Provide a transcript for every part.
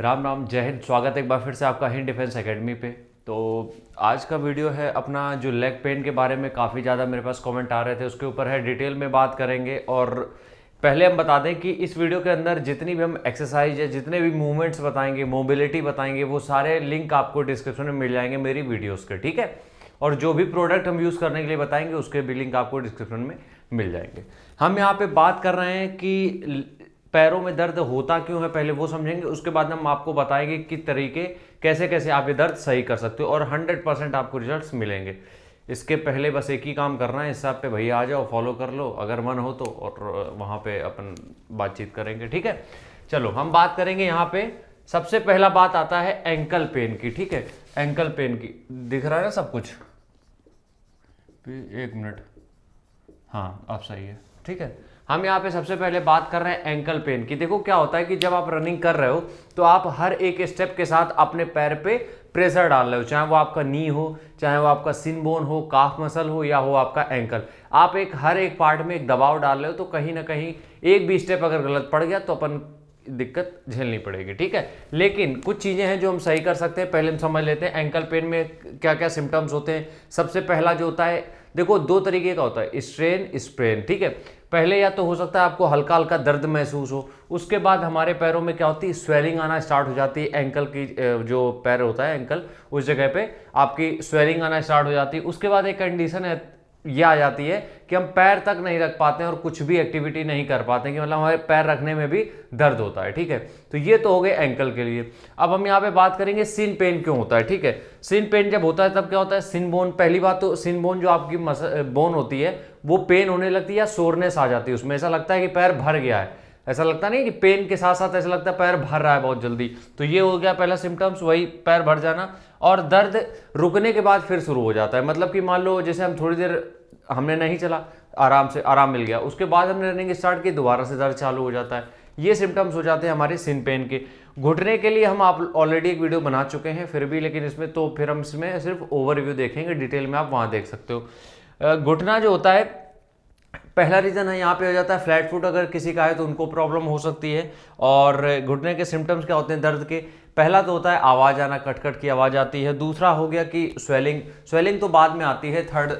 राम राम जय हिंद स्वागत है एक बार फिर से आपका हिंद डिफेंस एकेडमी पे तो आज का वीडियो है अपना जो लेग पेन के बारे में काफ़ी ज़्यादा मेरे पास कमेंट आ रहे थे उसके ऊपर है डिटेल में बात करेंगे और पहले हम बता दें कि इस वीडियो के अंदर जितनी भी हम एक्सरसाइज या जितने भी मूवमेंट्स बताएंगे मोबिलिटी बताएंगे वो सारे लिंक आपको डिस्क्रिप्शन में मिल जाएंगे मेरी वीडियोज़ के ठीक है और जो भी प्रोडक्ट हम यूज़ करने के लिए बताएंगे उसके भी लिंक आपको डिस्क्रिप्शन में मिल जाएंगे हम यहाँ पे बात कर रहे हैं कि पैरों में दर्द होता क्यों है पहले वो समझेंगे उसके बाद हम आपको बताएंगे कि तरीके कैसे कैसे आप ये दर्द सही कर सकते हो और हंड्रेड परसेंट आपको रिजल्ट मिलेंगे इसके पहले बस एक ही काम करना है इस हिसाब पे भैया आ जाओ फॉलो कर लो अगर मन हो तो और वहाँ पे अपन बातचीत करेंगे ठीक है चलो हम बात करेंगे यहाँ पे सबसे पहला बात आता है एंकल पेन की ठीक है एंकल पेन की दिख रहा है ना सब कुछ एक मिनट हाँ आप सही है ठीक है हम यहाँ पे सबसे पहले बात कर रहे हैं एंकल पेन की देखो क्या होता है कि जब आप रनिंग कर रहे हो तो आप हर एक स्टेप के साथ अपने पैर पे प्रेशर डाल रहे हो चाहे वो आपका नी हो चाहे वो आपका सिन बोन हो काफ मसल हो या हो आपका एंकल आप एक हर एक पार्ट में एक दबाव डाल रहे हो तो कहीं ना कहीं एक भी स्टेप अगर गलत पड़ गया तो अपन दिक्कत झेलनी पड़ेगी ठीक है लेकिन कुछ चीज़ें हैं जो हम सही कर सकते हैं पहले हम समझ लेते हैं एंकल पेन में क्या क्या सिम्टम्स होते हैं सबसे पहला जो होता है देखो दो तरीके का होता है स्ट्रेन स्प्रेन ठीक है पहले या तो हो सकता है आपको हल्का हल्का दर्द महसूस हो उसके बाद हमारे पैरों में क्या होती है स्वेलिंग आना स्टार्ट हो जाती है एंकल की जो पैर होता है एंकल उस जगह पे आपकी स्वेलिंग आना स्टार्ट हो जाती है उसके बाद एक कंडीशन है ये आ जाती है कि हम पैर तक नहीं रख पाते हैं और कुछ भी एक्टिविटी नहीं कर पाते हैं कि मतलब हमारे पैर रखने में भी दर्द होता है ठीक है तो ये तो हो गए एंकल के लिए अब हम यहाँ पे बात करेंगे सिन पेन क्यों होता है ठीक है सिन पेन जब होता है तब क्या होता है सिन बोन पहली बात तो सिन बोन जो आपकी मस बोन होती है वो पेन होने लगती है या सोरनेस आ जाती है उसमें ऐसा लगता है कि पैर भर गया है ऐसा लगता नहीं कि पेन के साथ साथ ऐसा लगता है पैर भर रहा है बहुत जल्दी तो ये हो गया पहला सिम्टम्स वही पैर भर जाना और दर्द रुकने के बाद फिर शुरू हो जाता है मतलब कि मान लो जैसे हम थोड़ी देर हमने नहीं चला आराम से आराम मिल गया उसके बाद हमने रनिंग स्टार्ट की दोबारा से दर्द चालू हो जाता है ये सिम्टम्स हो जाते हैं हमारे सिन पेन के घुटने के लिए हम आप ऑलरेडी एक वीडियो बना चुके हैं फिर भी लेकिन इसमें तो फिर हम इसमें सिर्फ ओवरव्यू देखेंगे डिटेल में आप वहाँ देख सकते हो घुटना जो होता है पहला रीज़न है यहाँ पे हो जाता है फ्लैट फुट अगर किसी का है तो उनको प्रॉब्लम हो सकती है और घुटने के सिम्टम्स क्या होते हैं दर्द के पहला तो होता है आवाज़ आना कटकट की आवाज़ आती है दूसरा हो गया कि स्वेलिंग स्वेलिंग तो बाद में आती है थर्ड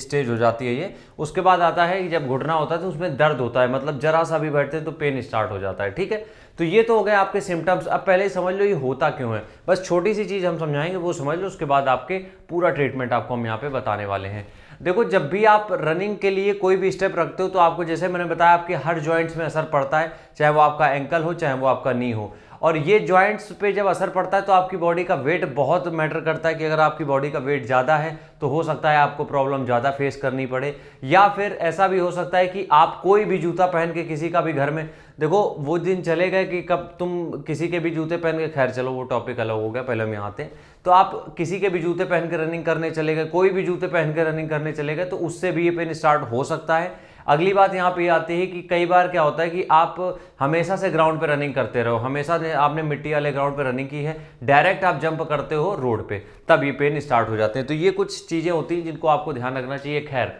स्टेज हो जाती है ये उसके बाद आता है कि जब घुटना होता है तो उसमें दर्द होता है मतलब जरा सा भी बैठते हैं तो पेन स्टार्ट हो जाता है ठीक है तो ये तो हो गए आपके सिम्टम्स अब पहले ही समझ लो ये होता क्यों है बस छोटी सी चीज़ हम समझाएंगे वो समझ लो उसके बाद आपके पूरा ट्रीटमेंट आपको हम यहाँ पर बताने वाले हैं देखो जब भी आप रनिंग के लिए कोई भी स्टेप रखते हो तो आपको जैसे मैंने बताया आपके हर ज्वाइंट्स में असर पड़ता है चाहे वो आपका एंकल हो चाहे वो आपका नी हो और ये जॉइंट्स पे जब असर पड़ता है तो आपकी बॉडी का वेट बहुत मैटर करता है कि अगर आपकी बॉडी का वेट ज़्यादा है तो हो सकता है आपको प्रॉब्लम ज़्यादा फेस करनी पड़े या फिर ऐसा भी हो सकता है कि आप कोई भी जूता पहन के किसी का भी घर में देखो वो दिन चले गए कि कब तुम किसी के भी जूते पहन के खैर चलो वो टॉपिक अलग हो गया पहले हम यहाँ आते हैं तो आप किसी के भी जूते पहन के रनिंग करने चले गए कोई भी जूते पहन के रनिंग करने चले गए तो उससे भी ये पेन स्टार्ट हो सकता है अगली बात यहाँ पे आती है कि कई बार क्या होता है कि आप हमेशा से ग्राउंड पे रनिंग करते रहो हमेशा आपने मिट्टी वाले ग्राउंड पे रनिंग की है डायरेक्ट आप जंप करते हो रोड पे तब ये पेन स्टार्ट हो जाते हैं तो ये कुछ चीज़ें होती हैं जिनको आपको ध्यान रखना चाहिए खैर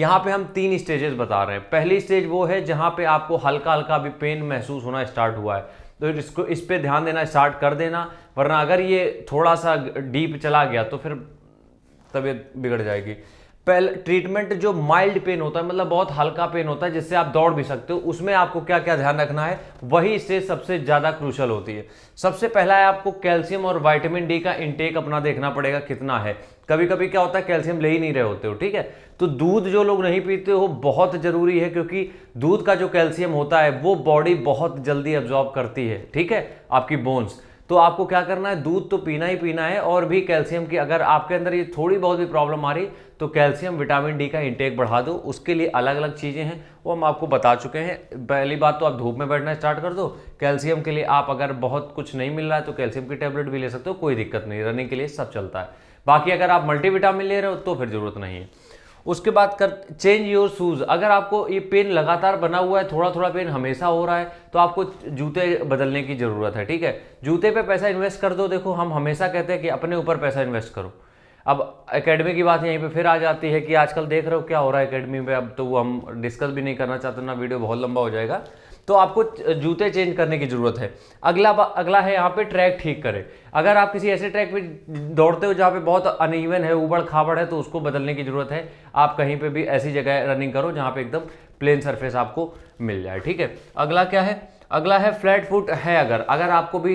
यहाँ पे हम तीन स्टेजेस बता रहे हैं पहली स्टेज वो है जहाँ पे आपको हल्का हल्का अभी पेन महसूस होना स्टार्ट हुआ है तो इसको इस पर ध्यान देना स्टार्ट कर देना वरना अगर ये थोड़ा सा डीप चला गया तो फिर तबीयत बिगड़ जाएगी पहले ट्रीटमेंट जो माइल्ड पेन होता है मतलब बहुत हल्का पेन होता है जिससे आप दौड़ भी सकते हो उसमें आपको क्या क्या ध्यान रखना है वही इससे सबसे ज़्यादा क्रूशल होती है सबसे पहला है आपको कैल्शियम और वाइटामिन डी का इंटेक अपना देखना पड़ेगा कितना है कभी कभी क्या होता है कैल्शियम ले ही नहीं रहे होते हो ठीक है तो दूध जो लोग नहीं पीते हो बहुत ज़रूरी है क्योंकि दूध का जो कैल्शियम होता है वो बॉडी बहुत जल्दी एब्जॉर्ब करती है ठीक है आपकी बोन्स तो आपको क्या करना है दूध तो पीना ही पीना है और भी कैल्शियम की अगर आपके अंदर ये थोड़ी बहुत भी प्रॉब्लम आ रही तो कैल्शियम विटामिन डी का इंटेक बढ़ा दो उसके लिए अलग अलग चीज़ें हैं वो हम आपको बता चुके हैं पहली बात तो आप धूप में बैठना स्टार्ट कर दो कैल्शियम के लिए आप अगर बहुत कुछ नहीं मिल रहा है तो कैल्शियम की टैबलेट भी ले सकते हो कोई दिक्कत नहीं रनिंग के लिए सब चलता है बाकी अगर आप मल्टीविटामिन ले रहे हो तो फिर ज़रूरत नहीं है उसके बाद कर चेंज योर शूज़ अगर आपको ये पेन लगातार बना हुआ है थोड़ा थोड़ा पेन हमेशा हो रहा है तो आपको जूते बदलने की ज़रूरत है ठीक है जूते पे पैसा इन्वेस्ट कर दो देखो हम हमेशा कहते हैं कि अपने ऊपर पैसा इन्वेस्ट करो अब एकेडमी की बात यहीं पे फिर आ जाती है कि आजकल देख रहे हो क्या हो रहा है एकेडमी में अब तो हम डिस्कस भी नहीं करना चाहते ना वीडियो बहुत लंबा हो जाएगा तो आपको जूते चेंज करने की ज़रूरत है अगला अगला है यहाँ पे ट्रैक ठीक करें अगर आप किसी ऐसे ट्रैक पे दौड़ते हो जहाँ पे बहुत अनइवन है उबड़ खाबड़ है तो उसको बदलने की ज़रूरत है आप कहीं पे भी ऐसी जगह रनिंग करो जहाँ पे एकदम प्लेन सरफेस आपको मिल जाए ठीक है अगला क्या है अगला है फ्लैट फुट है अगर अगर आपको भी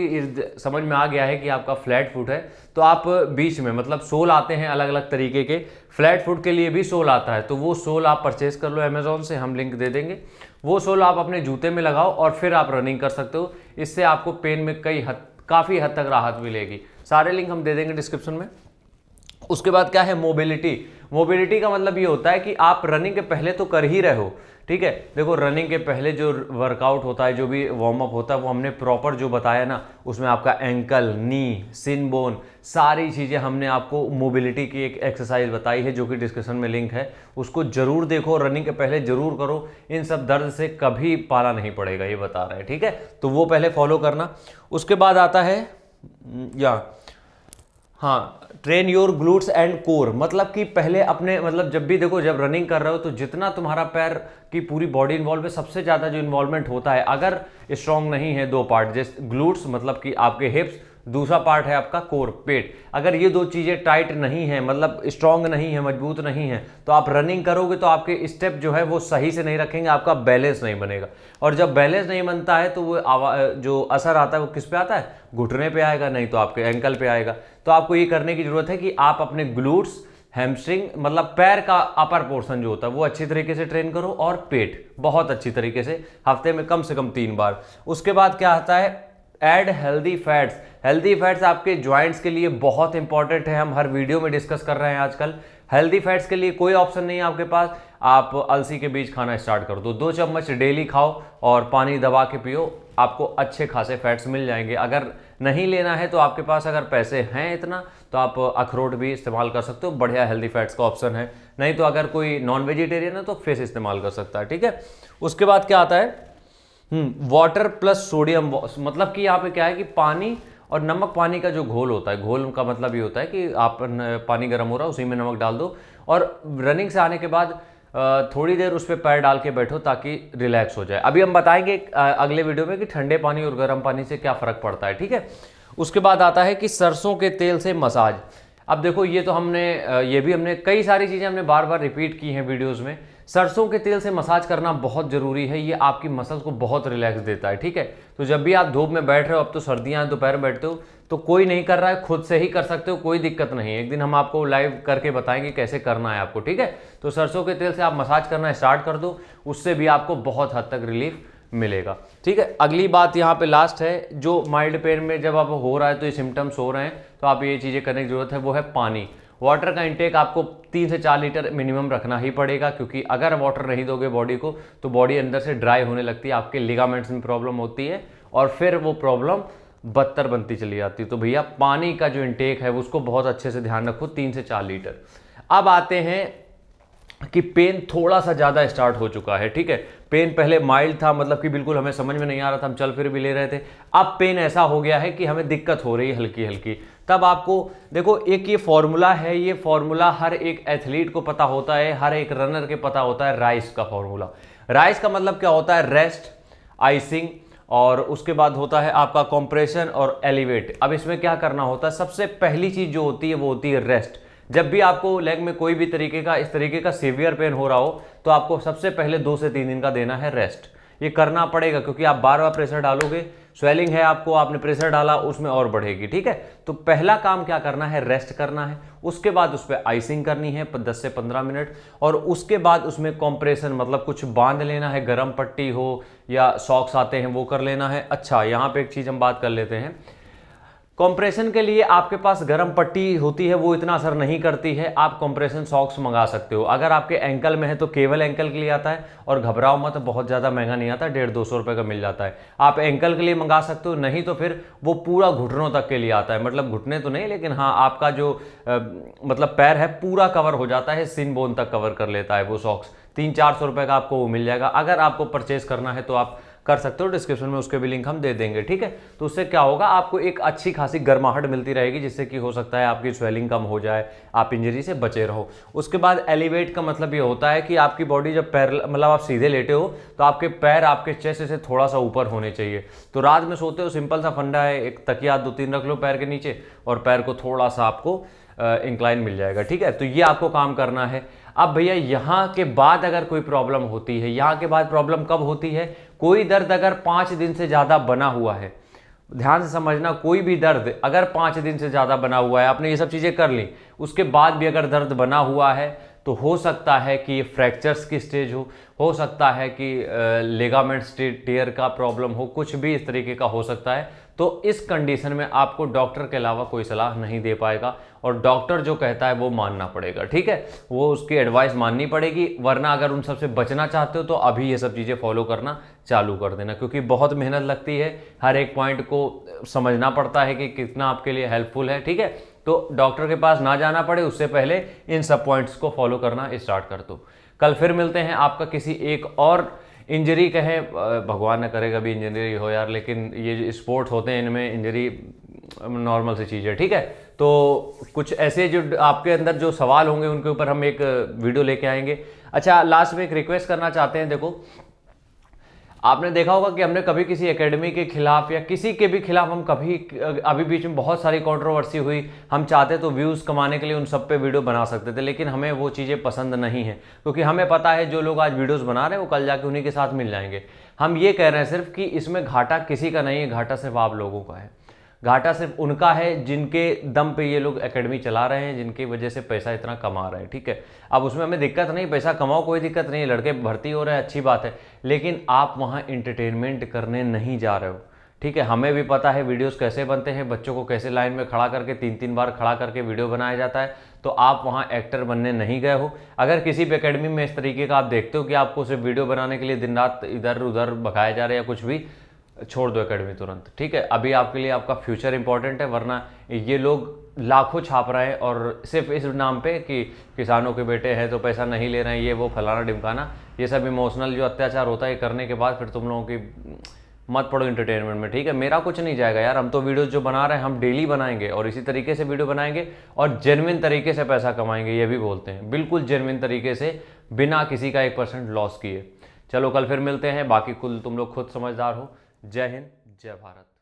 समझ में आ गया है कि आपका फ्लैट फुट है तो आप बीच में मतलब सोल आते हैं अलग अलग तरीके के फ्लैट फुट के लिए भी सोल आता है तो वो सोल आप परचेज कर लो अमेज़ोन से हम लिंक दे देंगे वो सोल आप अपने जूते में लगाओ और फिर आप रनिंग कर सकते हो इससे आपको पेन में कई हद काफ़ी हद तक राहत मिलेगी सारे लिंक हम दे देंगे डिस्क्रिप्शन में उसके बाद क्या है मोबिलिटी मोबिलिटी का मतलब ये होता है कि आप रनिंग के पहले तो कर ही रहे हो ठीक है देखो रनिंग के पहले जो वर्कआउट होता है जो भी वार्म अप होता है वो हमने प्रॉपर जो बताया ना उसमें आपका एंकल नी सिन बोन सारी चीज़ें हमने आपको मोबिलिटी की एक एक्सरसाइज बताई है जो कि डिस्क्रिप्शन में लिंक है उसको ज़रूर देखो रनिंग के पहले ज़रूर करो इन सब दर्द से कभी पाला नहीं पड़ेगा ये बता रहे हैं ठीक है तो वो पहले फॉलो करना उसके बाद आता है या हाँ train your glutes and core मतलब कि पहले अपने मतलब जब भी देखो जब रनिंग कर रहे हो तो जितना तुम्हारा पैर की पूरी बॉडी इन्वॉल्व है सबसे ज़्यादा जो इन्वॉल्वमेंट होता है अगर स्ट्रांग नहीं है दो पार्ट जैसे ग्लूट्स मतलब कि आपके हिप्स दूसरा पार्ट है आपका कोर पेट अगर ये दो चीज़ें टाइट नहीं है मतलब स्ट्रांग नहीं है मजबूत नहीं है तो आप रनिंग करोगे तो आपके स्टेप जो है वो सही से नहीं रखेंगे आपका बैलेंस नहीं बनेगा और जब बैलेंस नहीं बनता है तो वो जो असर आता है वो किस पे आता है घुटने पे आएगा नहीं तो आपके एंकल पे आएगा तो आपको ये करने की ज़रूरत है कि आप अपने ग्लूट्स हैमस्ट्रिंग मतलब पैर का अपर पोर्शन जो होता है वो अच्छी तरीके से ट्रेन करो और पेट बहुत अच्छी तरीके से हफ्ते में कम से कम तीन बार उसके बाद क्या आता है add healthy fats healthy fats आपके ज्वाइंट्स के लिए बहुत इंपॉर्टेंट है हम हर वीडियो में डिस्कस कर रहे हैं आजकल हेल्दी फैट्स के लिए कोई ऑप्शन नहीं है आपके पास आप अलसी के बीज खाना स्टार्ट कर दो दो चम्मच डेली खाओ और पानी दबा के पियो आपको अच्छे खासे फैट्स मिल जाएंगे अगर नहीं लेना है तो आपके पास अगर पैसे हैं इतना तो आप अखरोट भी इस्तेमाल कर सकते हो बढ़िया हेल्दी फैट्स का ऑप्शन है नहीं तो अगर कोई नॉन वेजिटेरियन है तो फिश इस्तेमाल कर सकता है ठीक है उसके बाद क्या आता है वाटर प्लस सोडियम मतलब कि यहाँ पे क्या है कि पानी और नमक पानी का जो घोल होता है घोल का मतलब ये होता है कि आप पानी गर्म हो रहा है उसी में नमक डाल दो और रनिंग से आने के बाद थोड़ी देर उस पर पैर डाल के बैठो ताकि रिलैक्स हो जाए अभी हम बताएंगे अगले वीडियो में कि ठंडे पानी और गर्म पानी से क्या फ़र्क पड़ता है ठीक है उसके बाद आता है कि सरसों के तेल से मसाज अब देखो ये तो हमने ये भी हमने कई सारी चीज़ें हमने बार बार रिपीट की हैं वीडियोज़ में सरसों के तेल से मसाज करना बहुत ज़रूरी है ये आपकी मसल्स को बहुत रिलैक्स देता है ठीक है तो जब भी आप धूप में बैठ रहे हो अब तो सर्दियाँ हैं दोपहर में बैठते हो तो कोई नहीं कर रहा है खुद से ही कर सकते हो कोई दिक्कत नहीं है एक दिन हम आपको लाइव करके बताएंगे कैसे करना है आपको ठीक है तो सरसों के तेल से आप मसाज करना स्टार्ट कर दो उससे भी आपको बहुत हद तक रिलीफ मिलेगा ठीक है अगली बात यहाँ पे लास्ट है जो माइल्ड पेन में जब आप हो रहा है तो ये सिम्टम्स हो रहे हैं तो आप ये चीज़ें करने की ज़रूरत है वो है पानी वाटर का इंटेक आपको तीन से चार लीटर मिनिमम रखना ही पड़ेगा क्योंकि अगर वाटर नहीं दोगे बॉडी को तो बॉडी अंदर से ड्राई होने लगती है आपके लिगामेंट्स में प्रॉब्लम होती है और फिर वो प्रॉब्लम बदतर बनती चली जाती है तो भैया पानी का जो इंटेक है उसको बहुत अच्छे से ध्यान रखो तीन से चार लीटर अब आते हैं कि पेन थोड़ा सा ज़्यादा स्टार्ट हो चुका है ठीक है पेन पहले माइल्ड था मतलब कि बिल्कुल हमें समझ में नहीं आ रहा था हम चल फिर भी ले रहे थे अब पेन ऐसा हो गया है कि हमें दिक्कत हो रही है हल्की हल्की तब आपको देखो एक ये फॉर्मूला है ये फॉर्मूला हर एक एथलीट को पता होता है हर एक रनर के पता होता है राइस का फॉर्मूला राइस का मतलब क्या होता है रेस्ट आइसिंग और उसके बाद होता है आपका कॉम्प्रेशन और एलिवेट अब इसमें क्या करना होता है सबसे पहली चीज़ जो होती है वो होती है रेस्ट जब भी आपको लेग में कोई भी तरीके का इस तरीके का सीवियर पेन हो रहा हो तो आपको सबसे पहले दो से तीन दिन का देना है रेस्ट ये करना पड़ेगा क्योंकि आप बार बार प्रेशर डालोगे स्वेलिंग है आपको आपने प्रेशर डाला उसमें और बढ़ेगी ठीक है तो पहला काम क्या करना है रेस्ट करना है उसके बाद उस पर आइसिंग करनी है 10 से 15 मिनट और उसके बाद उसमें कॉम्प्रेशन मतलब कुछ बांध लेना है गर्म पट्टी हो या सॉक्स आते हैं वो कर लेना है अच्छा यहाँ पे एक चीज़ हम बात कर लेते हैं कंप्रेशन के लिए आपके पास गर्म पट्टी होती है वो इतना असर नहीं करती है आप कंप्रेशन सॉक्स मंगा सकते हो अगर आपके एंकल में है तो केवल एंकल के लिए आता है और घबराओ मत बहुत ज़्यादा महंगा नहीं आता डेढ़ दो सौ रुपये का मिल जाता है आप एंकल के लिए मंगा सकते हो नहीं तो फिर वो पूरा घुटनों तक के लिए आता है मतलब घुटने तो नहीं लेकिन हाँ आपका जो आ, मतलब पैर है पूरा कवर हो जाता है सिन बोन तक कवर कर लेता है वो सॉक्स तीन चार सौ रुपये का आपको वो मिल जाएगा अगर आपको परचेज़ करना है तो आप कर सकते हो डिस्क्रिप्शन में उसके भी लिंक हम दे देंगे ठीक है तो उससे क्या होगा आपको एक अच्छी खासी गर्माहट मिलती रहेगी जिससे कि हो सकता है आपकी स्वेलिंग कम हो जाए आप इंजरी से बचे रहो उसके बाद एलिवेट का मतलब ये होता है कि आपकी बॉडी जब पैर मतलब आप सीधे लेटे हो तो आपके पैर आपके चेस्ट से थोड़ा सा ऊपर होने चाहिए तो रात में सोते हो सिंपल सा फंडा है एक तकिया दो तीन रख लो पैर के नीचे और पैर को थोड़ा सा आपको इंक्लाइन मिल जाएगा ठीक है तो ये आपको काम करना है अब भैया यहाँ के बाद अगर कोई प्रॉब्लम होती है यहाँ के बाद प्रॉब्लम कब होती है कोई दर्द अगर पाँच दिन से ज़्यादा बना हुआ है ध्यान से समझना कोई भी दर्द अगर पाँच दिन से ज़्यादा बना हुआ है आपने ये सब चीज़ें कर ली उसके बाद भी अगर दर्द बना हुआ है तो हो सकता है कि ये फ्रैक्चर्स की स्टेज हो हो सकता है कि लेगामेंट टेयर का प्रॉब्लम हो कुछ भी इस तरीके का हो सकता है तो इस कंडीशन में आपको डॉक्टर के अलावा कोई सलाह नहीं दे पाएगा और डॉक्टर जो कहता है वो मानना पड़ेगा ठीक है वो उसकी एडवाइस माननी पड़ेगी वरना अगर उन सबसे बचना चाहते हो तो अभी ये सब चीज़ें फॉलो करना चालू कर देना क्योंकि बहुत मेहनत लगती है हर एक पॉइंट को समझना पड़ता है कि कितना आपके लिए हेल्पफुल है ठीक है तो डॉक्टर के पास ना जाना पड़े उससे पहले इन सब पॉइंट्स को फॉलो करना स्टार्ट कर दो कल फिर मिलते हैं आपका किसी एक और इंजरी कहें भगवान ना करे कभी इंजरी हो यार लेकिन ये स्पोर्ट्स होते हैं इनमें इंजरी नॉर्मल सी चीज़ है ठीक है तो कुछ ऐसे जो आपके अंदर जो सवाल होंगे उनके ऊपर हम एक वीडियो लेके आएंगे अच्छा लास्ट में एक रिक्वेस्ट करना चाहते हैं देखो आपने देखा होगा कि हमने कभी किसी एकेडमी के खिलाफ या किसी के भी खिलाफ हम कभी अभी बीच में बहुत सारी कंट्रोवर्सी हुई हम चाहते तो व्यूज़ कमाने के लिए उन सब पे वीडियो बना सकते थे लेकिन हमें वो चीज़ें पसंद नहीं है क्योंकि हमें पता है जो लोग आज वीडियोज़ बना रहे हैं वो कल जाके उन्हीं के साथ मिल जाएंगे हम ये कह रहे हैं सिर्फ कि इसमें घाटा किसी का नहीं है घाटा सिर्फ आप लोगों का है घाटा सिर्फ उनका है जिनके दम पे ये लोग एकेडमी चला रहे हैं जिनकी वजह से पैसा इतना कमा रहे हैं ठीक है अब उसमें हमें दिक्कत नहीं पैसा कमाओ कोई दिक्कत नहीं लड़के भर्ती हो रहे हैं अच्छी बात है लेकिन आप वहाँ इंटरटेनमेंट करने नहीं जा रहे हो ठीक है हमें भी पता है वीडियोस कैसे बनते हैं बच्चों को कैसे लाइन में खड़ा करके तीन तीन बार खड़ा करके वीडियो बनाया जाता है तो आप वहाँ एक्टर बनने नहीं गए हो अगर किसी भी अकेडमी में इस तरीके का आप देखते हो कि आपको सिर्फ वीडियो बनाने के लिए दिन रात इधर उधर भगाया जा रहा है या कुछ भी छोड़ दो एकेडमी तुरंत ठीक है अभी आपके लिए आपका फ्यूचर इंपॉर्टेंट है वरना ये लोग लाखों छाप रहे हैं और सिर्फ इस नाम पे कि किसानों के बेटे हैं तो पैसा नहीं ले रहे हैं ये वो फलाना डिमकाना ये सब इमोशनल जो अत्याचार होता है करने के बाद फिर तुम लोगों की मत पढ़ो इंटरटेनमेंट में ठीक है मेरा कुछ नहीं जाएगा यार हम तो वीडियो जो बना रहे हैं हम डेली बनाएंगे और इसी तरीके से वीडियो बनाएंगे और जेनविन तरीके से पैसा कमाएंगे ये भी बोलते हैं बिल्कुल जेनविन तरीके से बिना किसी का एक परसेंट लॉस किए चलो कल फिर मिलते हैं बाकी कुल तुम लोग खुद समझदार हो जय हिंद जय भारत